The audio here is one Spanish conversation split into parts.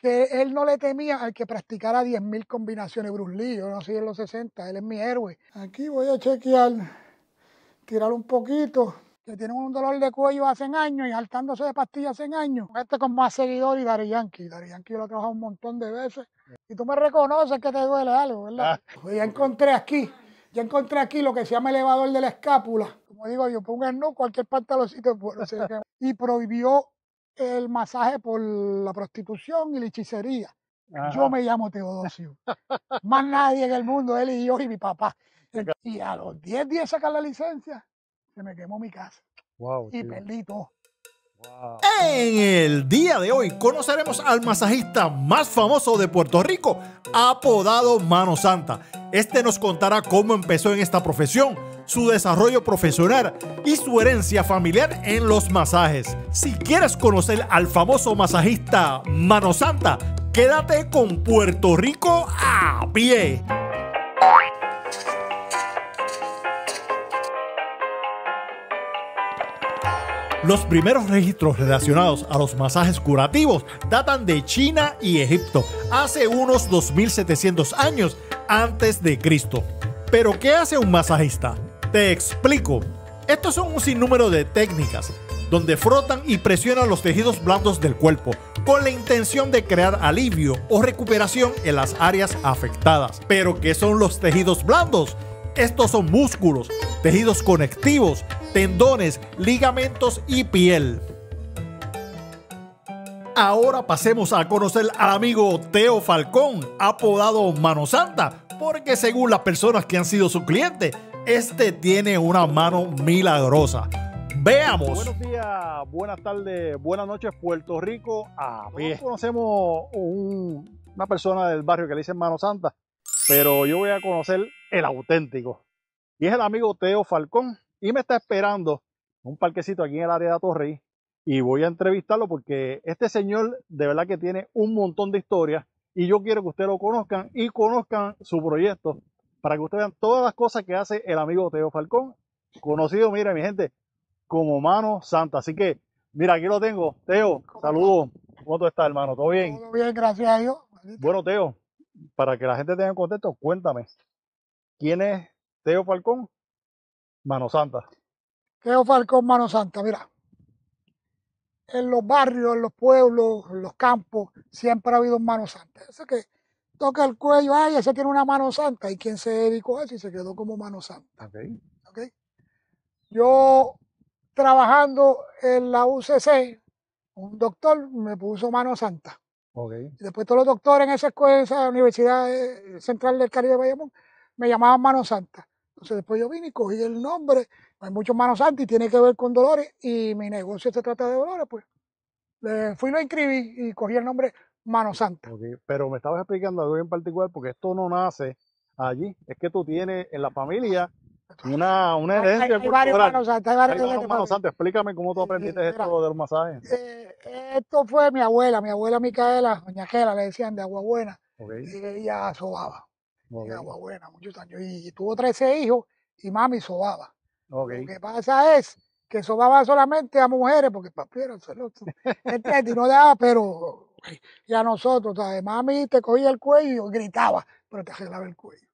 que él no le temía al que practicara 10.000 combinaciones. Bruce Lee, yo soy en los 60, él es mi héroe. Aquí voy a chequear, tirar un poquito. Que tiene un dolor de cuello hace años y saltándose de pastillas hace años. Este con más seguidor y Dari Yankee. Dari Yankee lo ha trabajado un montón de veces. Y tú me reconoces que te duele algo, ¿verdad? Ah. Pues Ya encontré aquí, ya encontré aquí lo que se llama elevador de la escápula. Como digo yo, pongo pues, no cualquier pantaloncito. Bueno, y prohibió el masaje por la prostitución y la hechicería. Yo me llamo Teodosio. Más nadie en el mundo, él y yo y mi papá. Y a los 10 días sacar la licencia, se me quemó mi casa. y perdí todo. En el día de hoy conoceremos al masajista más famoso de Puerto Rico, apodado Mano Santa. Este nos contará cómo empezó en esta profesión, su desarrollo profesional y su herencia familiar en los masajes. Si quieres conocer al famoso masajista Mano Santa, quédate con Puerto Rico a pie. Los primeros registros relacionados a los masajes curativos datan de China y Egipto, hace unos 2700 años antes de Cristo. Pero ¿qué hace un masajista? Te explico. Estos son un sinnúmero de técnicas donde frotan y presionan los tejidos blandos del cuerpo con la intención de crear alivio o recuperación en las áreas afectadas. Pero ¿qué son los tejidos blandos? Estos son músculos, tejidos conectivos, tendones, ligamentos y piel. Ahora pasemos a conocer al amigo Teo Falcón, apodado Mano Santa, porque según las personas que han sido su cliente, este tiene una mano milagrosa. Veamos. Buenos días, buenas tardes, buenas noches, Puerto Rico. A ah, conocemos una persona del barrio que le dicen Mano Santa, pero yo voy a conocer el auténtico. Y es el amigo Teo Falcón, y me está esperando un parquecito aquí en el área de la Torre y voy a entrevistarlo porque este señor de verdad que tiene un montón de historias y yo quiero que ustedes lo conozcan y conozcan su proyecto para que ustedes vean todas las cosas que hace el amigo Teo Falcón, conocido, mira mi gente, como mano santa. Así que, mira, aquí lo tengo. Teo, saludos. ¿Cómo tú estás, hermano? ¿Todo bien? Todo bien, gracias a Dios. Bueno, Teo, para que la gente tenga contento contexto, cuéntame, ¿quién es Teo Falcón Mano Santa. Teo Falcón, Mano Santa, mira. En los barrios, en los pueblos, en los campos, siempre ha habido Mano Santa. Ese que toca el cuello, ay, ese tiene una Mano Santa. ¿Y quien se dedicó a eso? Y se quedó como Mano Santa. Yo, trabajando en la UCC, un doctor me puso Mano Santa. Okay. Después todos los doctores en esa escuela, en esa Universidad eh, Central del Caribe de Bayamón, me llamaban Mano Santa. Entonces después yo vine y cogí el nombre, hay muchos manos y tiene que ver con Dolores y mi negocio se trata de Dolores, pues le fui, lo inscribí y cogí el nombre Manos Santa. pero me estabas explicando algo en particular porque esto no nace allí, es que tú tienes en la familia una, una herencia hay, varios Manos Explícame cómo tú aprendiste esto del de eh, esto fue mi abuela, mi abuela Micaela, doña Gela, le decían de Agua Buena, y ella sobaba muchos años. Y, tuvo 13 hijos y mami sobaba. Lo que pasa es que sobaba solamente a mujeres, porque papi era celoso. y no pero. Eh, y a nosotros, mami te cogía el cuello y gritaba, pero te arreglaba el cuello.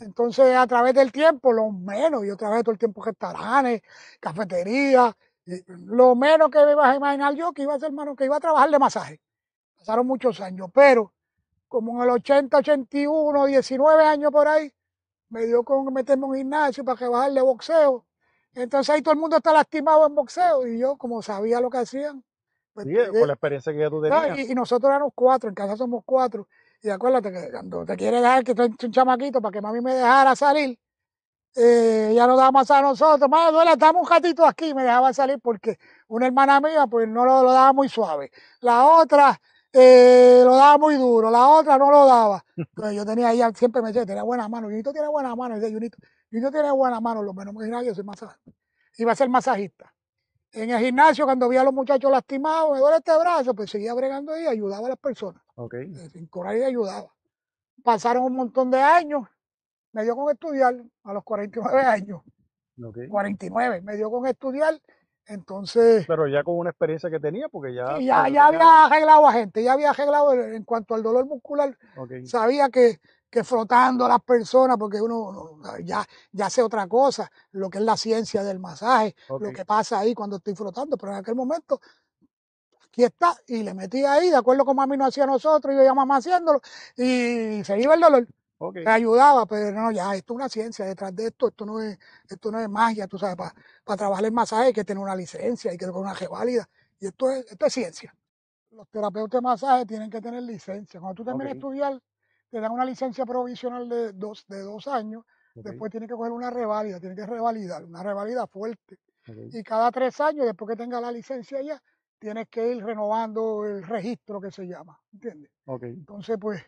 Entonces, a través del tiempo, lo menos, yo trabajé todo el tiempo restaurantes, cafetería, eh, lo menos que me iba a imaginar yo que iba a ser hermano, que iba a trabajar de masaje. Pasaron muchos años, pero como en el 80, 81, 19 años por ahí, me dio con meterme en un gimnasio para que bajarle boxeo. Entonces ahí todo el mundo está lastimado en boxeo y yo, como sabía lo que hacían. Pues, pues, por con la eh, experiencia que ya tú tenías. Y, nosotros éramos cuatro, en casa somos cuatro. Y acuérdate que cuando te quiere dejar que estoy un chamaquito para que mami me dejara salir, ya eh, no daba más a nosotros, más duela, estamos un ratito aquí, me dejaba salir porque una hermana mía pues no lo daba muy suave. La otra eh, lo daba muy duro, la otra no lo daba. Entonces yo tenía ahí, siempre me decía, tenía buenas manos, Junito tiene buenas manos, y Junito, tiene buena mano lo menos me yo soy masajista. Iba a ser masajista. En el gimnasio, cuando vi a los muchachos lastimados, me duele este brazo, pues seguía bregando ahí, ayudaba a las personas. Okay. Eh, sin y ayudaba. Pasaron un montón de años, me dio con estudiar a los 49 años. 49, me dio con estudiar entonces. Pero ya con una experiencia que tenía, porque ya. ya, había arreglado a gente, ya había arreglado en cuanto al dolor muscular. Sabía que, que frotando a las personas, porque uno, ya, ya hace otra cosa, lo que es la ciencia del masaje, lo que pasa ahí cuando estoy frotando, pero en aquel momento aquí está, y le metí ahí, de acuerdo con mí no hacía nosotros, yo ya mamá haciéndolo, y se iba el dolor. Me ayudaba, pero no, ya, esto es una ciencia, detrás de esto, esto no es, esto no es magia, tú sabes, para trabajar en masaje hay que tener una licencia, hay que tener una reválida. Y esto es, esto es ciencia. Los terapeutas de masaje tienen que tener licencia. Cuando tú terminas de estudiar, te dan una licencia provisional de dos, de dos años. Después tienes que coger una reválida, tienes que revalidar, una revalida fuerte. Y cada tres años, después que tengas la licencia ya, tienes que ir renovando el registro que se llama. ¿Entiendes? Entonces, pues,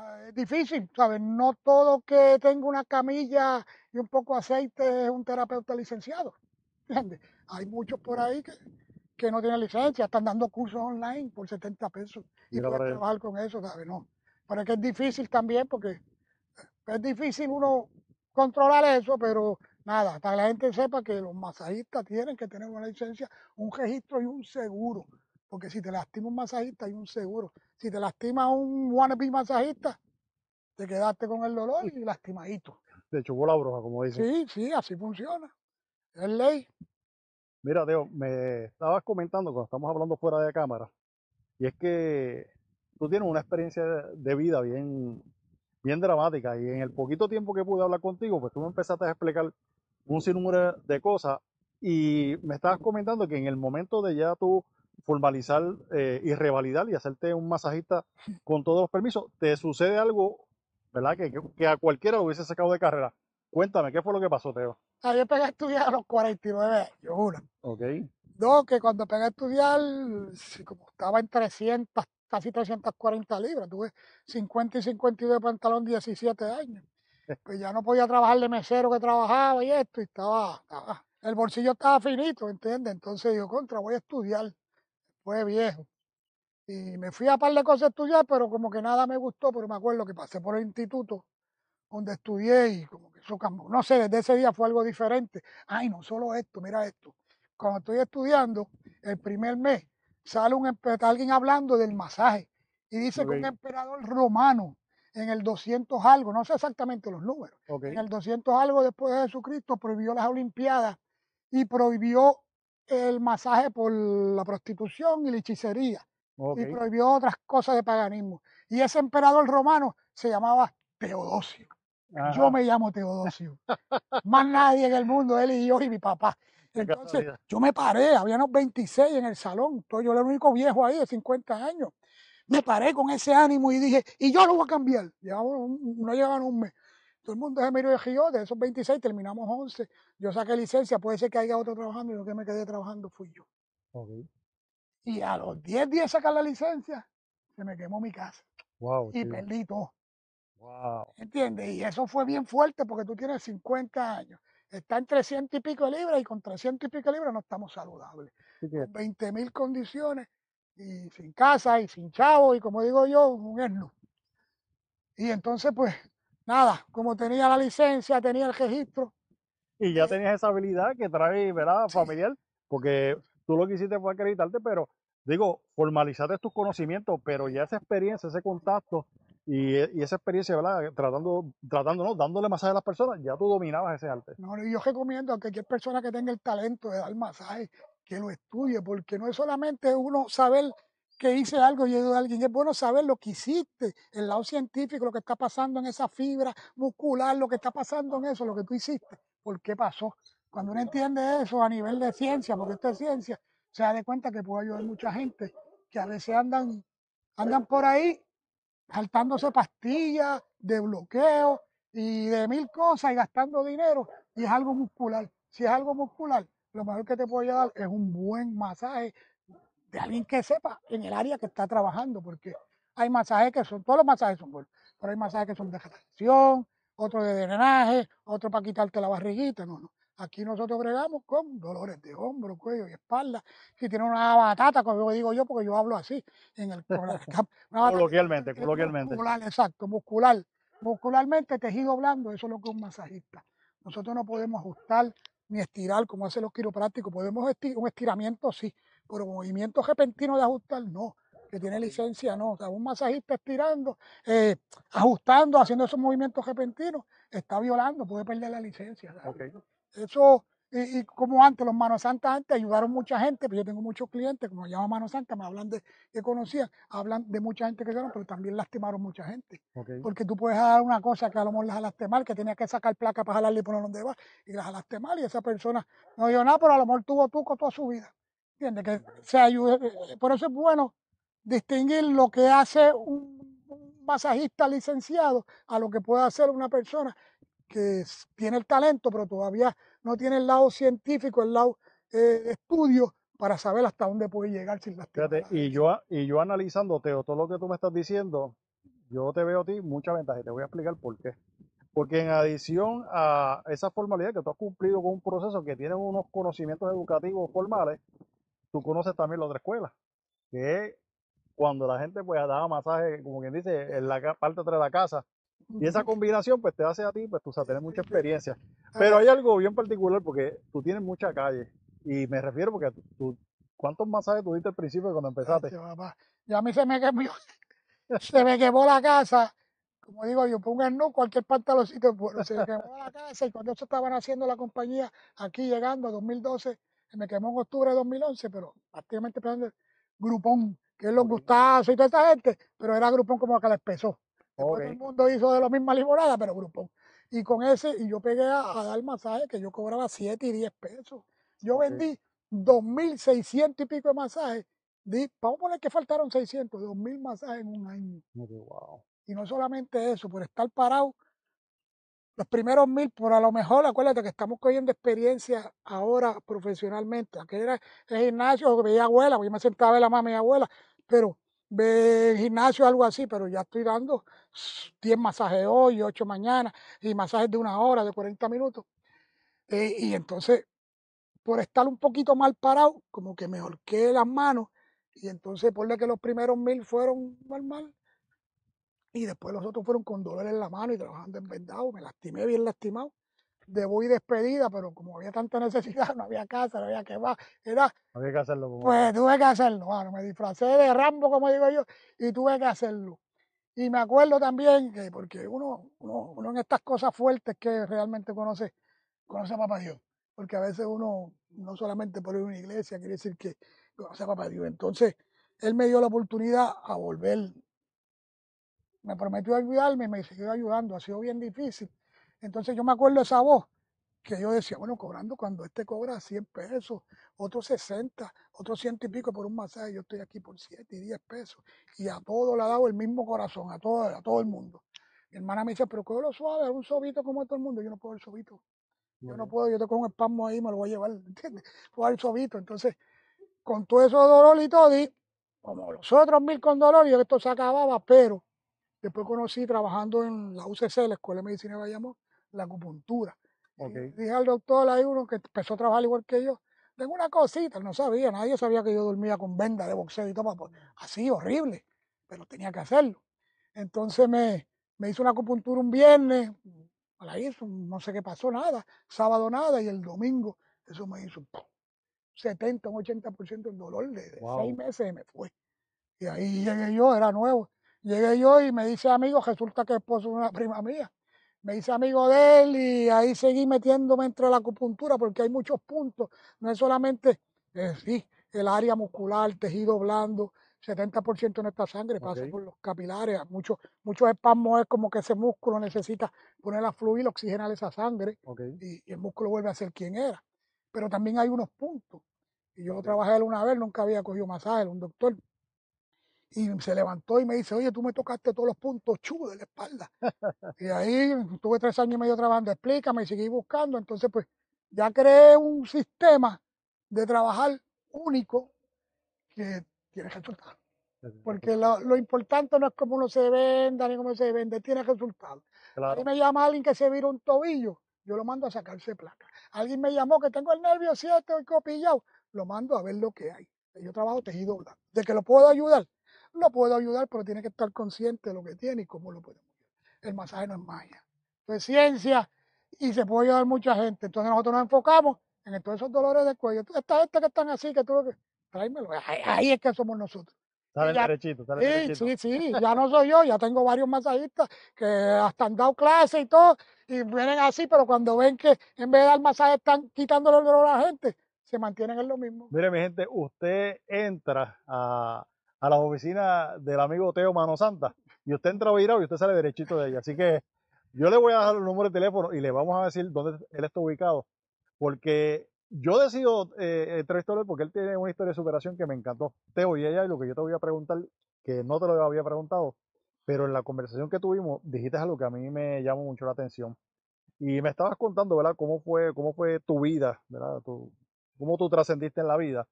Ah, es difícil, ¿sabes? No todo que tenga una camilla y un poco de aceite es un terapeuta licenciado. Hay muchos por ahí que, no tienen licencia, están dando cursos online por 70 pesos y no pueden trabajar con eso, ¿sabes? No. Pero que es difícil también porque eh, es difícil uno controlar eso, pero nada, para que la gente sepa que los masajistas tienen que tener una licencia, un registro y un seguro. Porque si te lastima un masajista, hay un seguro. Si te lastima un wannabe masajista, te quedaste con el dolor y lastimadito. Te chupó la bruja, como dice Sí, sí, así funciona. Es ley. Mira, Teo, me estabas comentando cuando estamos hablando fuera de cámara, y es que tú tienes una experiencia de vida bien, bien dramática, y en el poquito tiempo que pude hablar contigo, pues tú me empezaste a explicar un sinnúmero de cosas, y me estabas comentando que en el momento de ya tú formalizar eh, y revalidar y hacerte un masajista con todos los permisos, te sucede algo, ¿verdad? Que, a cualquiera hubiese sacado de carrera. Cuéntame, ¿qué fue lo que pasó, Teo? Ah, yo pegué a estudiar a los 49 años, una. Ok. no que cuando pegué a estudiar, como estaba en 300, casi 340 libras, tuve 50 y 52 de pantalón, 17 años. Eh. Pues ya no podía trabajar de mesero que trabajaba y esto, y estaba, el bolsillo estaba finito, ¿entiendes? Entonces yo contra, voy a estudiar fue viejo. Y me fui a par de cosas a estudiar, pero como que nada me gustó, pero me acuerdo que pasé por el instituto donde estudié y como que eso cambió. No sé, desde ese día fue algo diferente. Ay, no solo esto, mira esto. Cuando estoy estudiando, el primer mes, sale un, alguien hablando del masaje y dice que un emperador romano en el 200 algo, no sé exactamente los números, en el 200 algo después de Jesucristo prohibió las Olimpiadas y prohibió el masaje por la prostitución y la hechicería. Y prohibió otras cosas de paganismo. Y ese emperador romano se llamaba Teodosio. Yo me llamo Teodosio. Más nadie en el mundo, él y yo y mi papá. Entonces, yo me paré, había unos 26 en el salón, yo era el único viejo ahí de 50 años. Me paré con ese ánimo y dije, y yo lo voy a cambiar. Llevamos, no llevaban un mes. Todo el mundo es miró de de esos 26 terminamos 11. Yo saqué licencia, puede ser que haya otro trabajando y lo que me quedé trabajando fui yo. Y a los 10 días sacar la licencia, se me quemó mi casa. y perdí ¿Entiendes? Y eso fue bien fuerte porque tú tienes 50 años. Está en 300 y pico de libras y con 300 y pico de libras no estamos saludables. 20 mil condiciones y sin casa y sin chavo y como digo yo, un esno Y entonces pues nada, como tenía la licencia, tenía el registro. Y ya eh, tenías esa habilidad que trae, ¿verdad? Familiar, porque tú lo que hiciste fue acreditarte, pero digo, formalizaste tus conocimientos, pero ya esa experiencia, ese contacto y, esa experiencia, ¿verdad? Tratando, tratándonos, dándole masaje a las personas, ya tú dominabas ese arte. No, yo recomiendo a cualquier persona que tenga el talento de dar masaje, que lo estudie, porque no es solamente uno saber que hice algo y ayudó a alguien. Es bueno saber lo que hiciste, el lado científico, lo que está pasando en esa fibra muscular, lo que está pasando en eso, lo que tú hiciste, por qué pasó. Cuando uno entiende eso a nivel de ciencia, porque esto es ciencia, se da de cuenta que puede ayudar mucha gente que a veces andan, andan por ahí saltándose pastillas de bloqueo y de mil cosas y gastando dinero y es algo muscular. Si es algo muscular, lo mejor que te puede dar es un buen masaje de alguien que sepa en el área que está trabajando, porque hay masajes que son, todos los masajes son buenos, pero hay masajes que son de relajación otro de drenaje, otro para quitarte la barriguita, no, no. Aquí nosotros bregamos con dolores de hombro, cuello y espalda. Si tiene una batata, como digo yo, porque yo hablo así, en el, coloquialmente, coloquialmente. Muscular, exacto, muscular. Muscularmente, tejido blando, eso es lo que un masajista. Nosotros no podemos ajustar ni estirar como hacen los quiroprácticos. Podemos estirar, un estiramiento, sí, pero movimiento repentino de ajustar, no. Que tiene licencia, no. O sea, un masajista estirando, eh, ajustando, haciendo esos movimientos repentinos, está violando, puede perder la licencia. Okay. Eso y, como antes, los Manos Santas antes ayudaron mucha gente, pero pues yo tengo muchos clientes, como llama Manos Santa, me hablan de que conocían, hablan de mucha gente que quedaron, pero también lastimaron mucha gente. Porque tú puedes dar una cosa que a lo mejor la jalaste mal, que tenías que sacar placa para jalarle y poner donde va, y las jalaste mal, y esa persona no dio nada, pero a lo mejor tuvo tuco toda su vida. ¿Entiendes? Que se ayude. Eh, eh, por eso es bueno distinguir lo que hace un masajista licenciado a lo que puede hacer una persona que tiene el talento, pero todavía no tiene el lado científico, el lado eh, estudio para saber hasta dónde puede llegar sin las y yo, y yo analizando, Teo, todo lo que tú me estás diciendo, yo te veo a ti mucha ventaja y te voy a explicar por qué. Porque en adición a esa formalidad que tú has cumplido con un proceso que tiene unos conocimientos educativos formales, tú conoces también la otra escuela, que cuando la gente pues daba masaje, como quien dice, en la parte de la casa, y esa combinación pues te hace a ti, pues tú tener mucha experiencia. Pero hay algo bien particular porque tú tienes mucha calle. Y me refiero porque tú, ¿cuántos masajes tuviste al principio cuando empezaste? ya a mí se me quemó, se me quemó la casa. Como digo, yo pongo en no cualquier pantaloncito pues, Se me quemó la casa y cuando estaban haciendo la compañía aquí llegando a 2012, se me quemó en octubre de 2011, pero prácticamente el grupón, que es los gustazos y toda esta gente, pero era grupón como que la empezó todo el mundo hizo de la misma limonada, pero grupo Y con ese, y yo pegué a, dar masajes que yo cobraba 7 y 10 pesos. Yo vendí 2.600 y pico de masajes. Di, vamos a poner que faltaron 600, 2.000 masajes en un año. Y no solamente eso, por estar parado los primeros mil, por a lo mejor, acuérdate que estamos cogiendo experiencia ahora profesionalmente. Aquel era el gimnasio, veía abuela, yo me sentaba a ver la mamá mi abuela, pero ve gimnasio algo así, pero ya estoy dando 10 masajes hoy, 8 mañana, y masajes de una hora, de 40 minutos. Eh, y entonces, por estar un poquito mal parado, como que me horqué las manos, y entonces por que los primeros mil fueron mal y después los otros fueron con dolor en la mano y trabajando en vendado, me lastimé bien lastimado. Debo y despedida, pero como había tanta necesidad, no había casa, no había que va, era... había que hacerlo. Pues tuve que hacerlo, bueno, me disfracé de Rambo, como digo yo, y tuve que hacerlo. Y me acuerdo también que, porque uno, uno, en estas cosas fuertes que realmente conoce, conoce a Papá Dios. Porque a veces uno, no solamente por ir a una iglesia, quiere decir que conoce a Papá Dios. Entonces, él me dio la oportunidad a volver. Me prometió ayudarme y me siguió ayudando. Ha sido bien difícil. Entonces, yo me acuerdo esa voz que yo decía, bueno, cobrando cuando este cobra 100 pesos, otro 60, otro ciento y pico por un masaje, yo estoy aquí por 7 y 10 pesos. Y a todo le ha dado el mismo corazón, a todo, a todo el mundo. Mi hermana me dice, pero lo suave, un sobito como a todo el mundo. Yo no puedo el sobito. Yo no puedo, yo tengo un espasmo ahí, me lo voy a llevar, ¿entiendes? sobito. Entonces, con todo eso dolor y todo, como los otros mil con dolor, yo esto se acababa, pero después conocí trabajando en la UCC, la Escuela de Medicina de Bayamón, la acupuntura Dije al doctor, hay uno que empezó a trabajar igual que yo. Tengo una cosita, no sabía, nadie sabía que yo dormía con venda de boxeo y todo, pues, mm. así, horrible, pero tenía que hacerlo. Entonces me, me hizo una acupuntura un viernes, la hizo, no sé qué pasó, nada, sábado nada, y el domingo eso me hizo 70, un 80% el dolor de, seis meses me fue. Y ahí llegué yo, era nuevo. Llegué yo y me dice, amigo, resulta que esposo es una prima mía me hice amigo de él y ahí seguí metiéndome entre la acupuntura porque hay muchos puntos, no es solamente, eh, el área muscular, tejido blando, 70% de nuestra sangre pasa por los capilares, muchos muchos espasmos es como que ese músculo necesita poner a fluir, oxigenar esa sangre y, el músculo vuelve a ser quien era. Pero también hay unos puntos. Y yo trabajé él una vez, nunca había cogido masaje, un doctor, y se levantó y me dice, oye, tú me tocaste todos los puntos chu de la espalda. y ahí tuve tres años y medio trabajando, explícame, y seguí buscando. Entonces, pues ya creé un sistema de trabajar único que tiene resultados. Porque lo, importante no es cómo uno se venda ni cómo se vende, tiene resultados. Si me llama alguien que se vira un tobillo, yo lo mando a sacarse placa. Alguien me llamó que tengo el nervio cierto y copillado, lo mando a ver lo que hay. Yo trabajo tejido blanco. De que lo puedo ayudar, no puedo ayudar, pero tiene que estar consciente de lo que tiene y cómo lo puede ayudar. El masaje no es magia. Es ciencia y se puede ayudar mucha gente. Entonces nosotros nos enfocamos en todos esos dolores de cuello. Esta gente que están así, que tú que tráemelo. Ahí, es que somos nosotros. Sale ya, derechito, sale sí, derechito. sí, sí, ya no soy yo, ya tengo varios masajistas que hasta han dado clases y todo, y vienen así, pero cuando ven que en vez de dar masaje están quitando el dolor a la gente, se mantienen en lo mismo. Mire, mi gente, usted entra a a las oficinas del amigo Teo Mano Santa. Y usted entra virado y usted sale derechito de ella. Así que yo le voy a dejar el número de teléfono y le vamos a decir dónde él está ubicado. Porque yo decido eh, entrevistarlo porque él tiene una historia de superación que me encantó. Teo y ella, y lo que yo te voy a preguntar, que no te lo había preguntado, pero en la conversación que tuvimos dijiste algo que a mí me llamó mucho la atención. Y me estabas contando, ¿verdad? Cómo fue, cómo fue tu vida, ¿verdad? cómo tú trascendiste en la vida.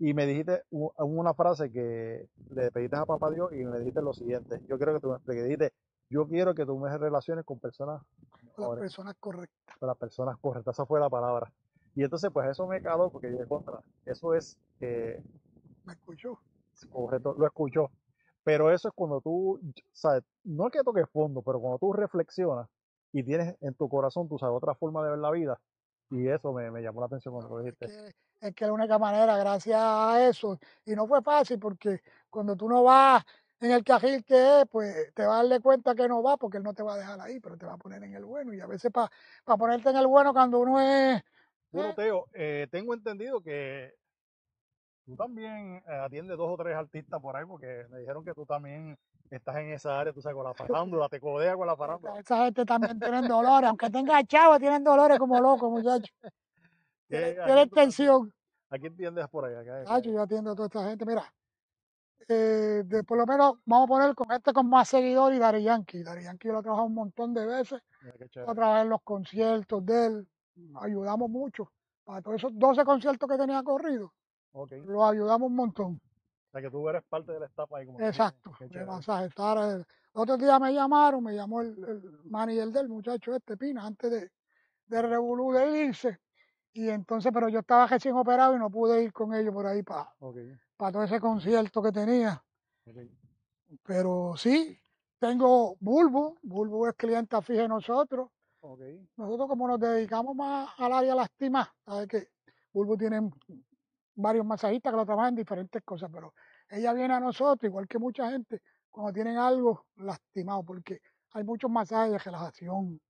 Y me dijiste una frase que le pediste a papá Dios y me dijiste lo siguiente. Yo quiero que tú me dijiste, yo quiero que tú me relaciones con personas. las personas correctas. Con las personas correctas, esa fue la palabra. Y entonces, pues eso me cagó porque yo contra. Eso es. Eh, me escuchó. lo escuchó. Pero eso es cuando tú, sabes, no es que toques fondo, pero cuando tú reflexionas y tienes en tu corazón, tú sabes, otra forma de ver la vida, y eso me, llamó la atención cuando lo dijiste. Es que, la única manera, gracias a eso, y no fue fácil porque cuando tú no vas en el cajil que es, pues te vas a darle cuenta que no va porque él no te va a dejar ahí, pero te va a poner en el bueno. Y a veces para ponerte en el bueno cuando uno es... Bueno, ¿eh? Teo, eh, tengo entendido que tú también eh, atiendes dos o tres artistas por ahí porque me dijeron que tú también estás en esa área, tú sabes, con la farándula, te codea con la farándula. Esa gente también tiene dolores, aunque tenga chavo tienen dolores como locos, muchachos. Tienen eh, tensión. Aquí quién por allá. Acá, yo atiendo a toda esta gente. Mira, eh, por lo menos vamos a poner con este con más seguidores y Dari Yankee. Dari Yankee lo ha trabajado un montón de veces. A través de los conciertos de él. Ayudamos mucho. Para todos esos 12 conciertos que tenía corrido, lo ayudamos un montón. O sea, que tú eres parte del staff ahí. Exacto, de masaje. otro día me llamaron, me llamó el, el manager del muchacho este, Pina, antes de, de Revolú de irse. Y entonces, pero yo estaba recién operado y no pude ir con ellos por ahí para todo ese concierto que tenía. Pero sí, tengo Bulbo, Bulbo es clienta fija de nosotros. Nosotros como nos dedicamos más al área lástima, sabes que Bulbo tiene varios masajistas que lo trabajan en diferentes cosas, pero ella viene a nosotros, igual que mucha gente, cuando tienen algo lastimado, porque hay muchos masajes de relajación,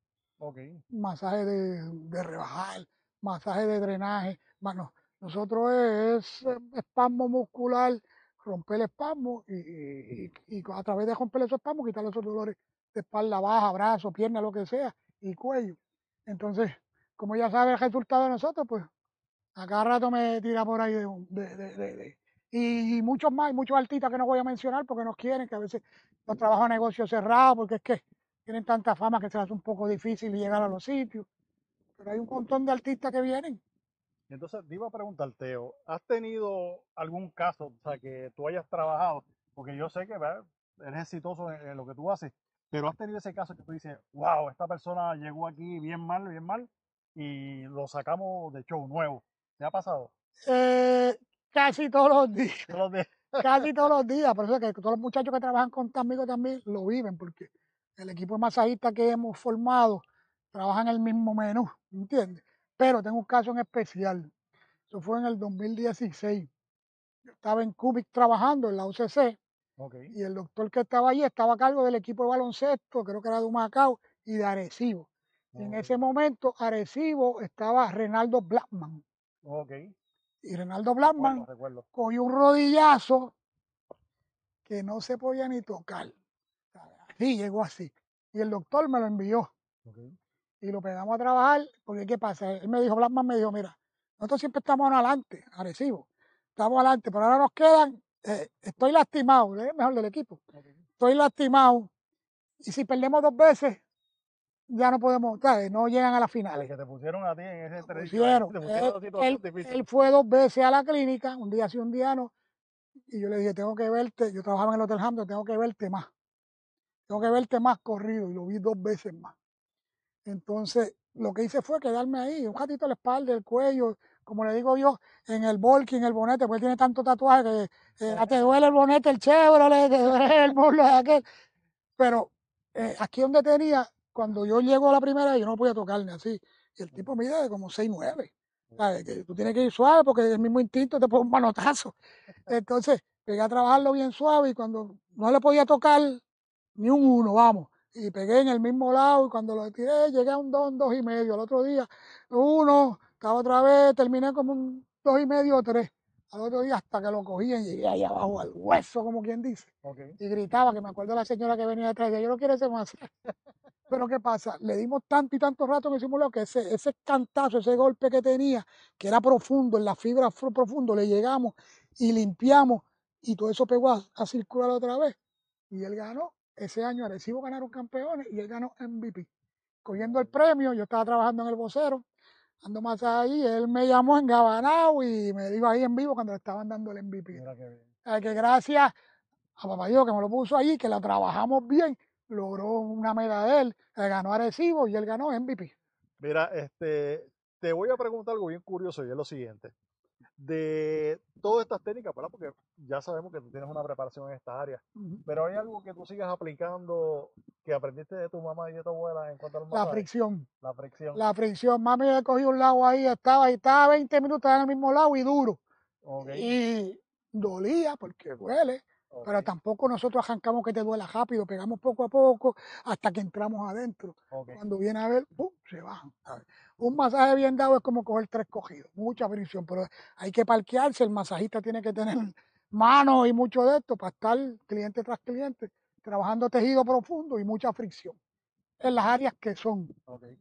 masajes de, rebajar, masajes de drenaje. Bueno, nosotros es, espasmo muscular, romper el espasmo y, a través de romper esos espasmos, quitar esos dolores de espalda baja, brazo, pierna, lo que sea, y cuello. Entonces, como ya sabe el resultado de nosotros, pues a cada rato me tira por ahí de, y muchos más, muchos artistas que no voy a mencionar porque nos quieren, que a veces los trabajo a negocio cerrado, porque es que tienen tanta fama que se hace un poco difícil llegar a los sitios. Pero hay un montón de artistas que vienen. Entonces, te iba a preguntar, Teo, ¿has tenido algún caso, o sea, que tú hayas trabajado? Porque yo sé que eres exitoso en lo que tú haces, pero has tenido ese caso que tú dices, wow, esta persona llegó aquí bien mal, bien mal, y lo sacamos de show nuevo ¿Qué ha pasado? Eh, casi todos los días. casi todos los días. Por eso es que todos los muchachos que trabajan con amigos también lo viven, porque el equipo de masajistas que hemos formado trabaja en el mismo menú, ¿entiendes? Pero tengo un caso en especial. Eso fue en el 2016. Yo estaba en Cubic trabajando en la UCC. Y el doctor que estaba allí estaba a cargo del equipo de baloncesto, creo que era de Humacao y de Arecibo. en ese momento Arecibo estaba Renaldo Blackman. Y Renaldo Blackman cogió un rodillazo que no se podía ni tocar. Así llegó así. Y el doctor me lo envió. Y lo pegamos a trabajar, porque ¿qué pasa? Él me dijo, Blackman me dijo, mira, nosotros siempre estamos adelante, agresivos, Estamos adelante, pero ahora nos quedan, eh, estoy lastimado, mejor del equipo. Estoy lastimado. Y si perdemos dos veces, ya no podemos, No llegan a las finales. Que te pusieron a ti en ese tres. ¿eh? te pusieron él, él fue dos veces a la clínica, un día sí, un día no. Y yo le dije, tengo que verte, yo trabajaba en el Hotel Hampton, tengo que verte más. Tengo que verte más corrido. Y lo vi dos veces más. Entonces, lo que hice fue quedarme ahí, un ratito en la espalda, el cuello, como le digo yo, en el bolqui, en el bonete, porque él tiene tanto tatuaje que eh, ah, te duele el bonete, el chévere, te duele el muslo de aquel. Pero eh, aquí donde tenía, cuando yo llego a la primera, yo no podía ni así. Y el tipo mide como 6'9". nueve, Que tú tienes que ir suave porque el mismo instinto te pone un manotazo. Entonces, pegué a trabajarlo bien suave y cuando no le podía tocar ni un uno, vamos. Y pegué en el mismo lado y cuando lo tiré llegué a un dos, dos y medio. Al otro día, uno, estaba otra vez, terminé como un dos y medio o tres. Al otro día hasta que lo cogían, llegué ahí abajo al hueso, como quien dice. Y gritaba, que me acuerdo la señora que venía detrás, yo no quiero ese más. Pero ¿qué pasa? Le dimos tanto y tanto rato que hicimos loco que ese, ese cantazo, ese golpe que tenía, que era profundo, en la fibra profundo, le llegamos y limpiamos y todo eso pegó a, circular otra vez. Y él ganó. Ese año Arecibo ganaron campeones y él ganó MVP. Cogiendo el premio, yo estaba trabajando en el vocero Ando más ahí, él me llamó en Gabanao y me dijo ahí en vivo cuando le estaban dando el MVP. Mira qué bien. que gracias a papá Dios que me lo puso ahí, que la trabajamos bien, logró una medalla de él, ganó Arecibo y él ganó MVP. Mira, este, te voy a preguntar algo bien curioso y es lo siguiente de todas estas técnicas, ¿verdad? Porque ya sabemos que tú tienes una preparación en esta área, pero hay algo que tú sigas aplicando que aprendiste de tu mamá y de tu abuela en cuanto al La fricción. La fricción. La fricción. Mami he cogido un lago ahí, estaba y estaba 20 minutos en el mismo lado y duro. Y dolía porque huele pero tampoco nosotros arrancamos que te duela rápido, pegamos poco a poco hasta que entramos adentro. Cuando viene a ver, ¡pum! se baja Un masaje bien dado es como coger tres cogidos, mucha fricción, pero hay que parquearse, el masajista tiene que tener manos y mucho de esto para estar cliente tras cliente, trabajando tejido profundo y mucha fricción en las áreas que son,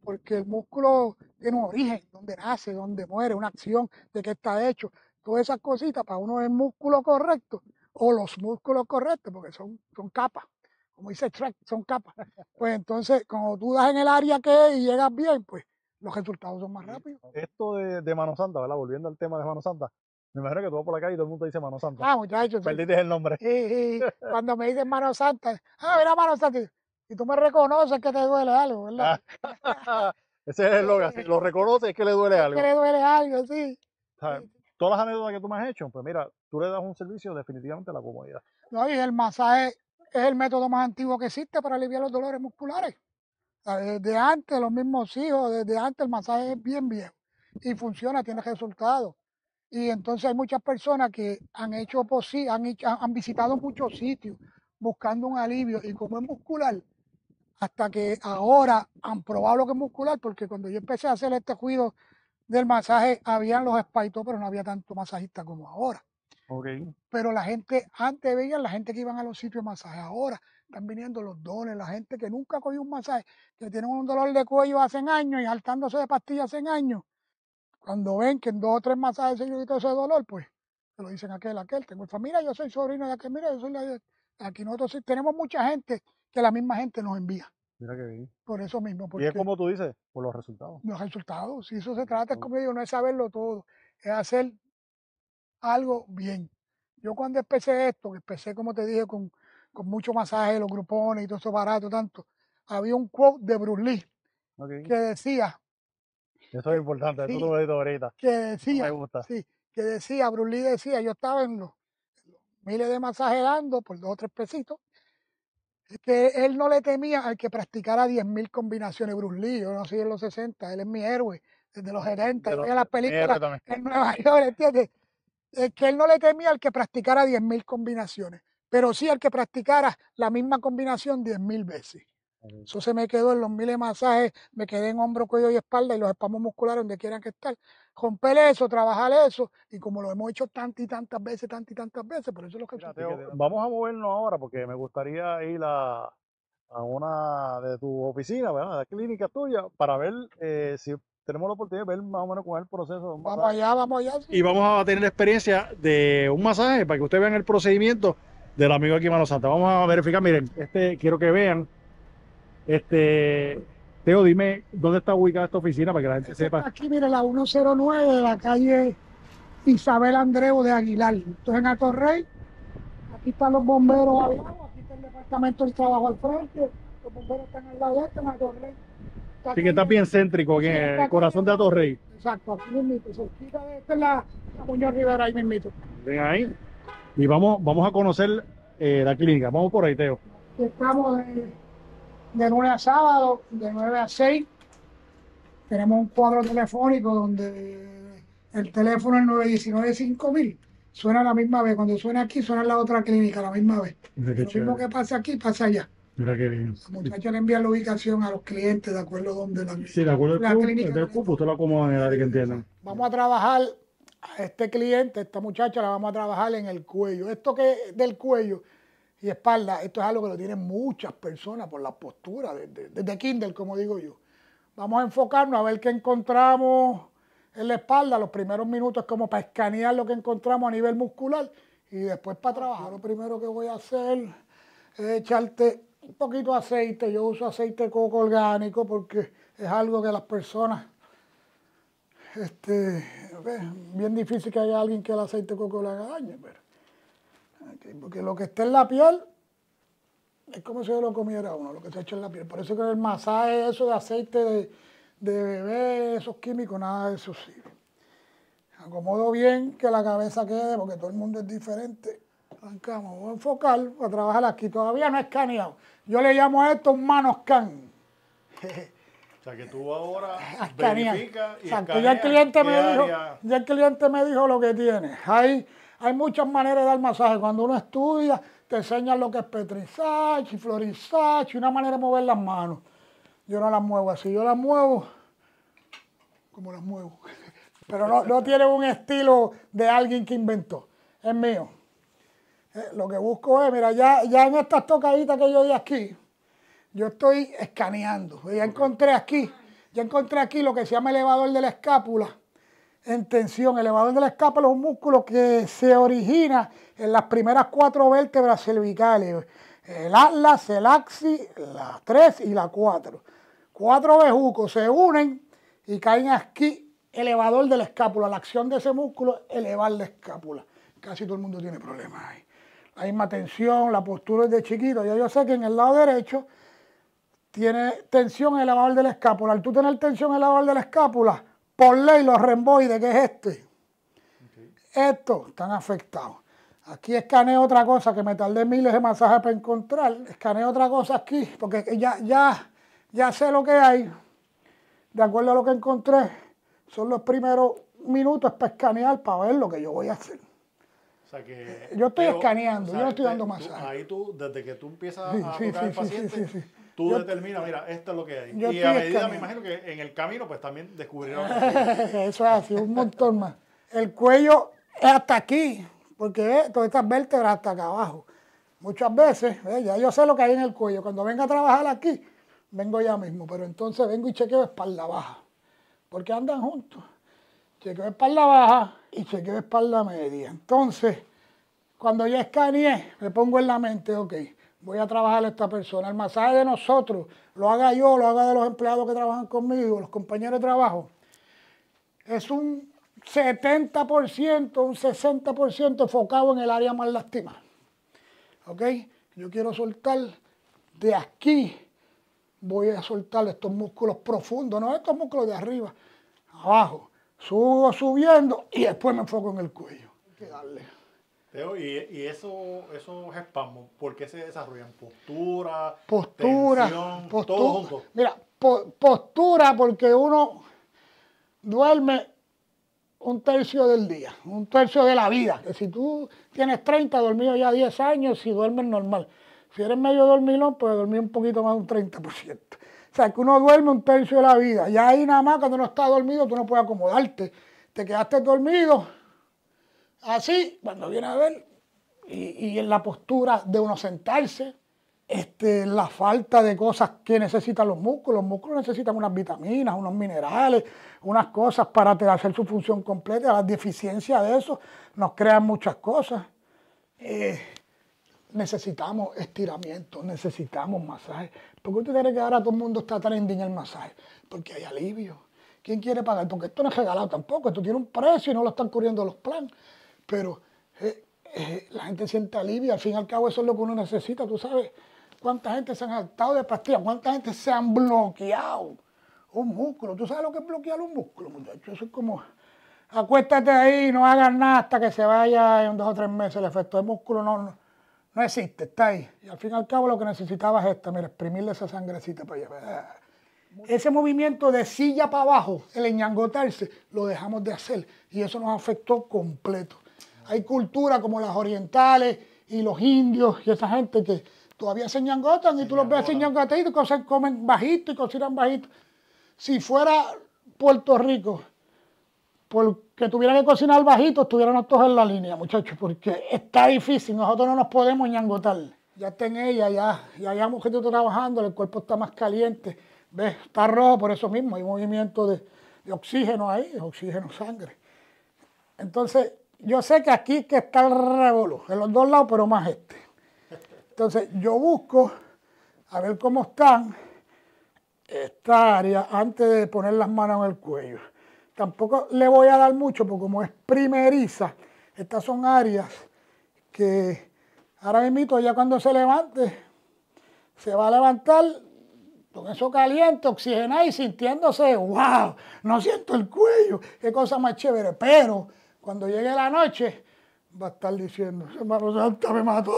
porque el músculo tiene un origen, donde nace, donde muere, una acción, de que está hecho, todas esas cositas, para uno el músculo correcto, o los músculos correctos, porque son, capas, como dice track, son capas. Pues entonces, cuando tú das en el área que es y llegas bien, pues los resultados son más rápidos. Esto de, de Mano Santa, ¿verdad? Volviendo al tema de Mano Santa, me imagino que tú vas por la calle y todo el mundo dice Mano Santa. Ah, muchachos. Perdiste el nombre. Sí, Cuando me dicen Mano Santa, ah, mira Mano Santa. Y tú me reconoces que te duele algo, ¿verdad? Ah, ese es el logo, si lo reconoces que le duele algo. que le duele algo, sí. Todas las anécdotas que tú me has hecho, pues mira, tú le das un servicio definitivamente a la comunidad. No, y el masaje es el método más antiguo que existe para aliviar los dolores musculares. Desde ah, eh, antes, los mismos hijos, desde antes el masaje es bien viejo y funciona, tiene resultados. Y entonces hay muchas personas que han hecho han, han visitado muchos sitios buscando un alivio y como es muscular, hasta que ahora han probado lo que es muscular, porque cuando yo empecé a hacer este juicio del masaje, habían los espaitos, pero no había tanto masajista como ahora. Pero la gente, antes veían la gente que iban a los sitios de masaje, ahora están viniendo los dones, la gente que nunca cogió un masaje, que tienen un dolor de cuello hace años y saltándose de pastillas hace años. Cuando ven que en dos o tres masajes se quita ese dolor, pues se lo dicen aquel, aquel. Tengo familia, pues, yo soy sobrino de aquel, mira, yo soy la de... Aquí nosotros tenemos mucha gente que la misma gente nos envía. Mira que bien. Por eso mismo. y es como tú dices, por los resultados. Los resultados, si eso se trata, es como digo, no es saberlo todo, es hacer algo bien. Yo cuando empecé esto, que empecé como te dije con, con mucho masaje, los grupones y todo eso barato, tanto, había un quote de Bruce Lee que decía... Eso es importante, tú lo ahorita. Que decía, que decía, Bruce Lee decía, yo estaba en los, miles de masajes dando por dos o tres pesitos, que él no le temía al que practicara diez mil combinaciones. Bruce Lee, yo soy en los 60, él es mi héroe, desde los setenta, de en las películas en Nueva York, ¿entiendes? que él no le temía al que practicara 10.000 combinaciones, pero sí al que practicara la misma combinación 10.000 veces. Eso se me quedó en los miles de masajes, me quedé en hombro, cuello y espalda y los espamos musculares donde quieran que estar. Romper eso, trabajar eso, y como lo hemos hecho tantas y tantas veces, tantas y tantas veces, por eso es lo que Vamos a movernos ahora porque me gustaría ir a, una de tus oficinas, de La clínica tuya, para ver eh, si tenemos la oportunidad de ver más o menos cuál es el proceso. vamos allá, vamos allá. Y vamos a tener la experiencia de un masaje para que ustedes vean el procedimiento del amigo aquí Mano Santa. Vamos a verificar, miren, este quiero que vean. Este, Teo, dime dónde está ubicada esta oficina para que la gente sepa. Aquí, mire, la 109 de la calle Isabel Andreu de Aguilar. Esto es en Atorrey. Aquí están los bomberos al aquí está el departamento del trabajo al frente. Los bomberos están al lado, de este, en Atorrey. Así que está bien céntrico, en el corazón de Atorrey. Exacto, aquí mismo. cerquita de esta es la, Muñoz Rivera, ahí mismito. Ven ahí. Y vamos, vamos a conocer eh, la clínica. Vamos por ahí, Teo. Estamos de, de a sábado, de 9 a 6. Tenemos un cuadro telefónico donde el teléfono es 919-5000. Suena la misma vez. Cuando suena aquí, suena en la otra clínica la misma vez. Lo mismo que pasa aquí, pasa allá. Mira qué bien. muchachos le envían la ubicación a los clientes de acuerdo a donde la Sí, de acuerdo al clínica. Del usted lo acomoda en el área que entiendan. Vamos a trabajar a este cliente, esta muchacha la vamos a trabajar en el cuello. Esto que del cuello y espalda, esto es algo que lo tienen muchas personas por la postura, desde, desde Kindle, como digo yo. Vamos a enfocarnos a ver qué encontramos en la espalda. Los primeros minutos como para escanear lo que encontramos a nivel muscular y después para trabajar. Lo primero que voy a hacer es echarte un poquito de aceite, yo uso aceite de coco orgánico porque es algo que las personas, este, pues, bien difícil que haya alguien que el aceite de coco le haga daño, porque lo que está en la piel es como si yo lo comiera uno, lo que se echa en la piel. Por eso que el masaje, eso de aceite de, de bebé, esos químicos, nada de eso sirve. Acomodo bien que la cabeza quede porque todo el mundo es diferente Vamos, voy a enfocar, a trabajar aquí. Todavía no he escaneado. Yo le llamo a esto un manoscan. O sea, que tú ahora y Ya el, cliente me dijo, lo que tiene. Hay, hay muchas maneras de dar masaje. Cuando uno estudia, te enseñan lo que es petrisage, y una manera de mover las manos. Yo no las muevo así, yo las muevo como las muevo. Pero no, no tiene un estilo de alguien que inventó. Es mío. Eh, lo que busco es, mira, ya, en estas tocaditas que yo di aquí, yo estoy escaneando. Ya encontré aquí, ya encontré aquí lo que se llama elevador de la escápula en tensión. elevador de la escápula es un músculo que se origina en las primeras cuatro vértebras cervicales. El atlas, el axi, la 3 y la 4. Cuatro bejucos se unen y caen aquí elevador de la escápula. La acción de ese músculo es elevar la escápula. Casi todo el mundo tiene problemas ahí la misma tensión, la postura es de chiquito. Ya yo sé que en el lado derecho tiene tensión en el lavador de la escápula. Al tú tener tensión en el lavador de la escápula, por ley los remboides, que es este, Esto, estos están afectados. Aquí escaneé otra cosa que me tardé miles de masajes para encontrar. Escaneé otra cosa aquí, porque ya, ya, ya sé lo que hay. De acuerdo a lo que encontré, son los primeros minutos para escanear para ver lo que yo voy a hacer yo estoy escaneando, yo no estoy dando masaje Ahí tú, desde que tú empiezas a tocar al paciente, tú determinas, mira, esto es lo que hay. y a medida, me imagino que en el camino, pues también descubrieron. Eso es así, un montón más. El cuello es hasta aquí, porque es, todas estas vértebras hasta acá abajo. Muchas veces, ya yo sé lo que hay en el cuello. Cuando venga a trabajar aquí, vengo ya mismo, pero entonces vengo y chequeo espalda baja, porque andan juntos. Chequeo espalda baja y chequeo de espalda media. Entonces, cuando ya escaneé, me pongo en la mente, ok, voy a trabajar a esta persona. El masaje de nosotros, lo haga yo, lo haga de los empleados que trabajan conmigo, los compañeros de trabajo, es un 70%, un 60% enfocado en el área más lástima. ¿Ok? Yo quiero soltar de aquí, voy a soltar estos músculos profundos, no estos músculos de arriba, abajo. Subo subiendo y después me enfoco en el cuello. qué darle. Teo, y, eso, esos espasmos, ¿por qué se desarrollan? Postura, postura, todo junto. Mira, postura porque uno duerme un tercio del día, un tercio de la vida. Que si tú tienes 30, dormido ya 10 años, y duermes normal. Si eres medio dormilón, pues dormir un poquito más de un 30% que uno duerme un tercio de la vida. Y ahí nada más, cuando uno está dormido, tú no puedes acomodarte. Te quedaste dormido, así, cuando viene a ver, y, en la postura de uno sentarse, este, la falta de cosas que necesitan los músculos. Los músculos necesitan unas vitaminas, unos minerales, unas cosas para hacer su función completa. La deficiencia de eso nos crean muchas cosas. Eh, necesitamos estiramiento, necesitamos masaje. ¿Por qué usted cree que ahora todo el mundo está trending el masaje? Porque hay alivio. ¿Quién quiere pagar? Porque esto no es regalado tampoco, esto tiene un precio y no lo están cubriendo los planes. Pero eh, eh, la gente siente alivio, al fin y al cabo eso es lo que uno necesita, tú sabes. ¿Cuánta gente se han hartado de pastillas? ¿Cuánta gente se han bloqueado un músculo? ¿Tú sabes lo que es bloquear un músculo, muchacho? Eso es como, acuéstate ahí, no hagas nada hasta que se vaya en dos o tres meses el efecto de músculo. no no existe, está ahí. Y al fin y al cabo lo que necesitaba es esta, mira, exprimirle esa sangrecita para allá. Ese movimiento de silla para abajo, el ñangotarse, lo dejamos de hacer y eso nos afectó completo. Hay culturas como las orientales y los indios y esa gente que todavía se ñangotan y tú los ves se ñangotando y comen bajito y cocinan bajito. Si fuera Puerto Rico, por que tuvieran que cocinar bajito, estuvieran todos en la línea, muchachos, porque está difícil, nosotros no nos podemos ñangotar. Ya está en ella, ya, ya hay mujeres trabajando, el cuerpo está más caliente, ¿ves? Está rojo por eso mismo, hay movimiento de, oxígeno ahí, oxígeno, sangre. Entonces, yo sé que aquí que está el revolú, en los dos lados, pero más este. Entonces, yo busco a ver cómo están esta área antes de poner las manos en el cuello. Tampoco le voy a dar mucho porque como es primeriza, estas son áreas que ahora mismo ya cuando se levante, se va a levantar con eso caliente, oxigenado y sintiéndose, wow, no siento el cuello, qué cosa más chévere. Pero cuando llegue la noche, va a estar diciendo, hermano Santa me mató.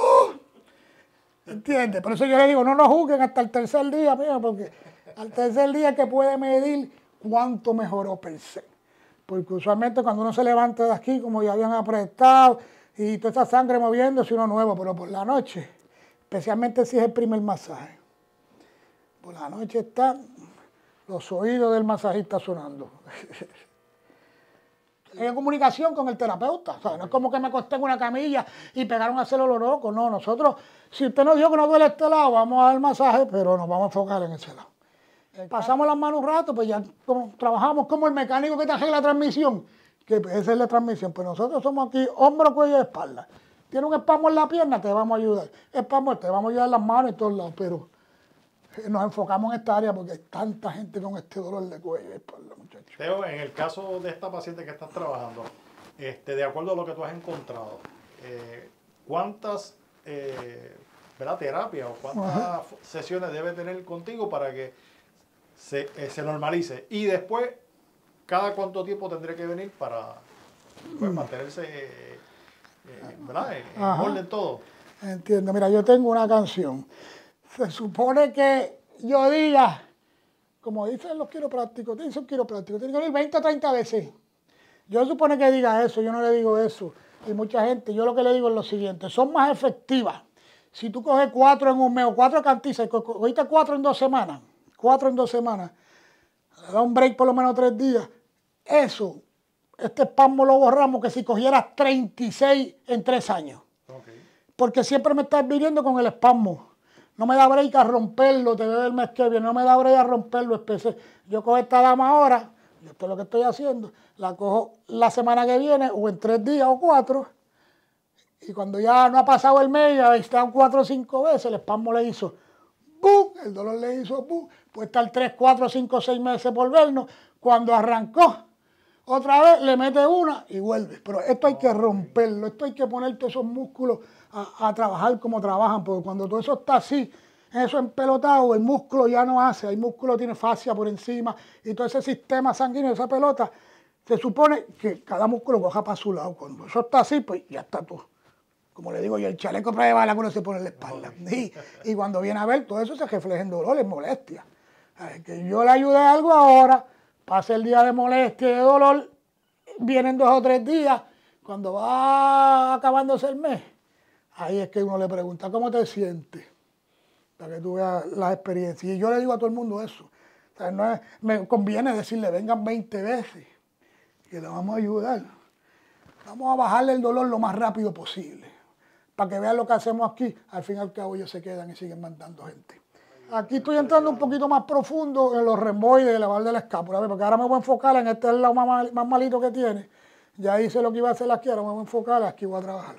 ¿Entiendes? Por eso yo le digo, no nos juzguen hasta el tercer día, mira, porque al tercer día que puede medir cuánto mejoró per Porque usualmente cuando uno se levanta de aquí, como ya habían apretado y toda esa sangre moviéndose, uno nuevo, pero por la noche, especialmente si es el primer masaje. Por la noche están los oídos del masajista sonando. en comunicación con el terapeuta. O sea, no es como que me acosté en una camilla y pegaron a hacer lo loco. No, nosotros, si usted nos dijo que no duele este lado, vamos a dar masaje, pero nos vamos a enfocar en ese lado pasamos las manos un rato, pues ya trabajamos como el mecánico que te hace la transmisión, que esa es la transmisión. Pues nosotros somos aquí hombro, cuello y espalda. Tiene un espasmo en la pierna, te vamos a ayudar. Espasmo, te vamos a ayudar las manos y todos lados, pero eh, nos enfocamos en esta área porque hay tanta gente con este dolor de cuello y espalda, muchachos. Teo, en el caso de esta paciente que estás trabajando, este, de acuerdo a lo que tú has encontrado, eh, ¿cuántas eh, terapias o cuántas sesiones debe tener contigo para que eh, se, normalice. Y después, ¿cada cuánto tiempo tendré que venir para pues, mm. mantenerse eh, eh, en orden todo? Entiendo. Mira, yo tengo una canción. Se supone que yo diga, como dicen los quiroprácticos, dicen quiroprácticos, tienen que venir 20 o 30 veces. Yo supone que diga eso, yo no le digo eso. Y mucha gente, yo lo que le digo es lo siguiente, son más efectivas. Si tú coges cuatro en un mes o cuatro cantizas, cogiste cuatro en dos semanas, cuatro en dos semanas, le da un break por lo menos tres días. Eso, este espasmo lo borramos que si cogieras 36 en tres años. Porque siempre me estás viviendo con el espasmo. No me da break a romperlo, te veo el mes que viene, no me da break a romperlo. Especie. Yo cojo esta dama ahora, esto es lo que estoy haciendo, la cojo la semana que viene o en tres días o cuatro. Y cuando ya no ha pasado el mes, ya están cuatro o cinco veces, el espasmo le hizo ¡Bum! El dolor le hizo ¡bum! Puede estar 3, 4, 5, 6 meses por vernos. Cuando arrancó, otra vez le mete una y vuelve. Pero esto hay que romperlo, esto hay que poner todos esos músculos a, trabajar como trabajan, porque cuando todo eso está así, eso empelotado, el músculo ya no hace, Hay músculo tiene fascia por encima y todo ese sistema sanguíneo, esa pelota, se supone que cada músculo coja para su lado. Cuando eso está así, pues ya está todo como le digo yo, el chaleco para bala que uno se pone en la espalda. Y, cuando viene a ver, todo eso se refleja en dolor, en molestia. que yo le ayude algo ahora, pase el día de molestia y de dolor, vienen dos o tres días, cuando va acabándose el mes, ahí es que uno le pregunta, ¿cómo te sientes? Para que tú veas la experiencia. Y yo le digo a todo el mundo eso. me conviene decirle, vengan 20 veces, que le vamos a ayudar. Vamos a bajarle el dolor lo más rápido posible para que vean lo que hacemos aquí, al fin y al cabo ellos se quedan y siguen mandando gente. Aquí estoy entrando un poquito más profundo en los remoides de la de la escápula, porque ahora me voy a enfocar en este lado más, malito que tiene. Ya hice lo que iba a hacer aquí, ahora me voy a enfocar, aquí voy a trabajar.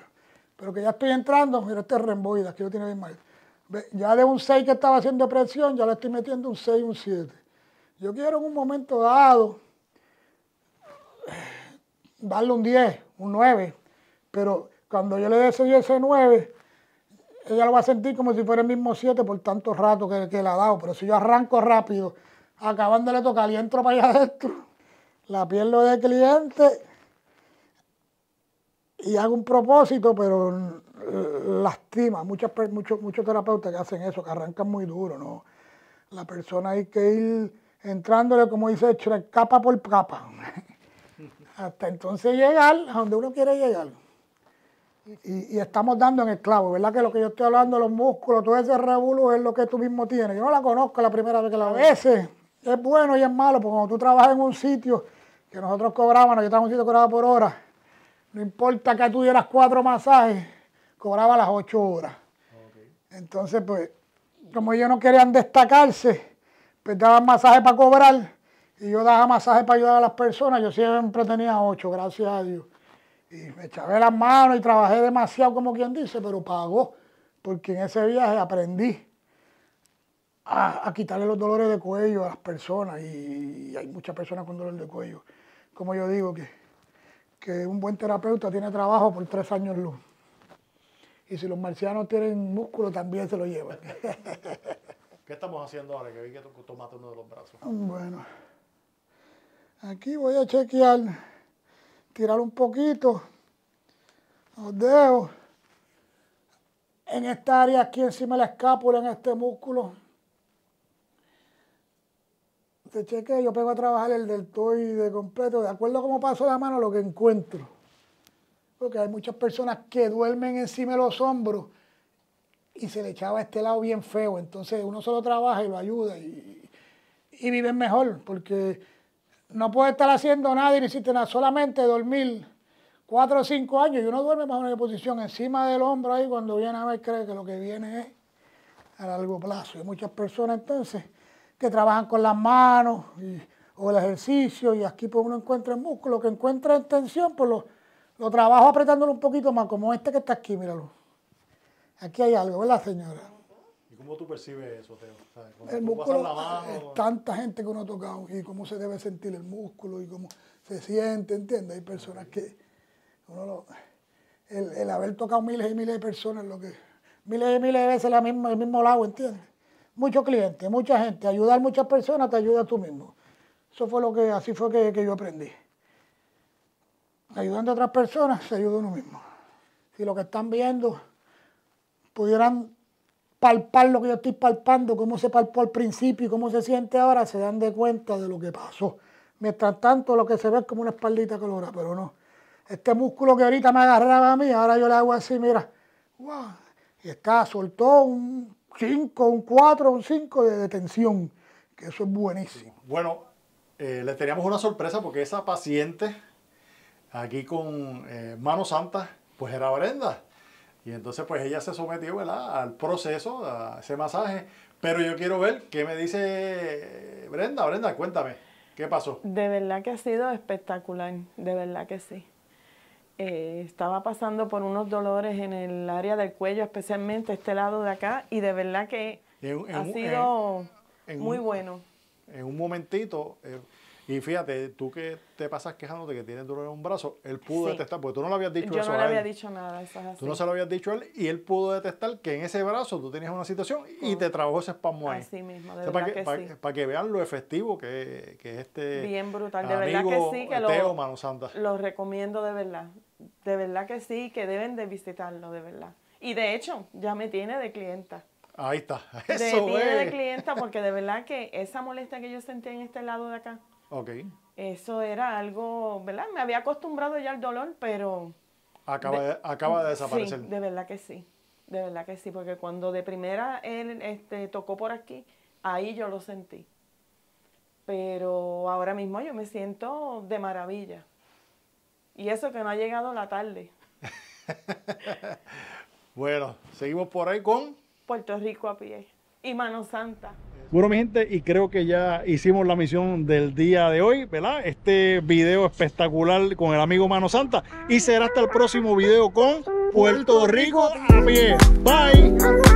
Pero que ya estoy entrando, mira este remboide, aquí lo tiene bien mal. Ya de un 6 que estaba haciendo presión, ya le estoy metiendo un 6, un 7. Yo quiero en un momento dado eh, darle un 10, un 9, pero cuando yo le deseo ese 9, ella lo va a sentir como si fuera el mismo 7 por tanto rato que, le ha dado. Pero si yo arranco rápido, acabándole de tocar y entro para allá esto, la pierdo de cliente y hago un propósito, pero eh, lastima. Muchas, muchos, muchos terapeutas que hacen eso, que arrancan muy duro, ¿no? La persona hay que ir entrándole, como dice capa por capa. Hasta entonces llegar a donde uno quiere llegar. Y, estamos dando en el clavo, ¿verdad? Que lo que yo estoy hablando, los músculos, todo ese revuelo es lo que tú mismo tienes. Yo no la conozco la primera vez que la veo. A es bueno y es malo, porque cuando tú trabajas en un sitio que nosotros cobrábamos, yo estaba en un sitio cobraba por hora, no importa que tú dieras cuatro masajes, cobraba las ocho horas. Entonces, pues, como ellos no querían destacarse, pues daban masajes para cobrar y yo daba masajes para ayudar a las personas. Yo siempre tenía ocho, gracias a Dios. Y me echabé las manos y trabajé demasiado, como quien dice, pero pagó, porque en ese viaje aprendí a, quitarle los dolores de cuello a las personas, y, hay muchas personas con dolor de cuello. Como yo digo, que, que un buen terapeuta tiene trabajo por tres años luz. Y si los marcianos tienen músculo, también se lo llevan. ¿Qué estamos haciendo ahora? Que vi que tomaste uno de los brazos. Bueno, aquí voy a chequear tirar un poquito los dedos en esta área aquí encima de la escápula, en este músculo. Te este cheque, yo pego a trabajar el deltoide completo, de acuerdo a cómo paso la mano, lo que encuentro. Porque hay muchas personas que duermen encima de los hombros y se le echaba este lado bien feo. Entonces uno solo trabaja y lo ayuda y, y viven mejor, porque no puede estar haciendo nada y no nada, solamente dormir cuatro o cinco años y uno duerme bajo una posición encima del hombro ahí cuando viene a ver cree que lo que viene es a largo plazo. Hay muchas personas entonces que trabajan con las manos o el ejercicio y aquí pues, uno encuentra el músculo, que encuentra en tensión pues lo, lo trabajo apretándolo un poquito más como este que está aquí, míralo. Aquí hay algo, ¿verdad señora? ¿Cómo tú percibes eso, Teo? El músculo, eh, tanta gente que uno ha tocado y cómo se debe sentir el músculo y cómo se siente, ¿entiendes? Hay personas que el, haber tocado miles y miles de personas, lo que miles y miles de veces la misma, el mismo lado, ¿entiendes? Muchos clientes, mucha gente, ayudar muchas personas te ayuda a tú mismo. Eso fue lo que, así fue que, que yo aprendí. Ayudando a otras personas se ayuda uno mismo. Si lo que están viendo pudieran palpar lo que yo estoy palpando, cómo se palpó al principio y cómo se siente ahora, se dan de cuenta de lo que pasó. Mientras tanto, lo que se ve es como una espaldita colorada, pero no. Este músculo que ahorita me agarraba a mí, ahora yo le hago así, mira. Wow. Y está, soltó un 5, un 4, un 5 de, detención tensión, que eso es buenísimo. Bueno, eh, le teníamos una sorpresa porque esa paciente aquí con manos eh, Mano Santa, pues era Brenda. Y entonces pues ella se sometió al proceso, a ese masaje. Pero yo quiero ver qué me dice Brenda. Brenda, cuéntame, ¿qué pasó? De verdad que ha sido espectacular, de verdad que sí. Eh, estaba pasando por unos dolores en el área del cuello, especialmente este lado de acá, y de verdad que ha sido muy bueno. En un momentito... Eh, y fíjate, tú que te pasas quejándote que tienes dolor en un brazo, él pudo detectar, porque tú no le habías dicho Yo no le había dicho nada, Tú no se lo habías dicho a él y él pudo detectar que en ese brazo tú tenías una situación y te trabajó ese espasmo Así mismo, de verdad para que, sí. para que vean lo efectivo que, es este Bien brutal, de verdad que sí, que Teo, lo, Santa. lo recomiendo de verdad. De verdad que sí, que deben de visitarlo, de verdad. Y de hecho, ya me tiene de clienta. Ahí está, eso de, es. de clienta porque de verdad que esa molestia que yo sentía en este lado de acá, Ok. Eso era algo, ¿verdad? Me había acostumbrado ya al dolor, pero... Acaba de, de desaparecer. de verdad que sí. De verdad que sí, porque cuando de primera él este, tocó por aquí, ahí yo lo sentí. Pero ahora mismo yo me siento de maravilla. Y eso que no ha llegado la tarde. bueno, seguimos por ahí con... Puerto Rico a pie y Mano Santa. Bueno, mi gente, y creo que ya hicimos la misión del día de hoy, ¿verdad? Este video espectacular con el amigo Mano Santa. Y será hasta el próximo video con Puerto Rico a pie. Bye.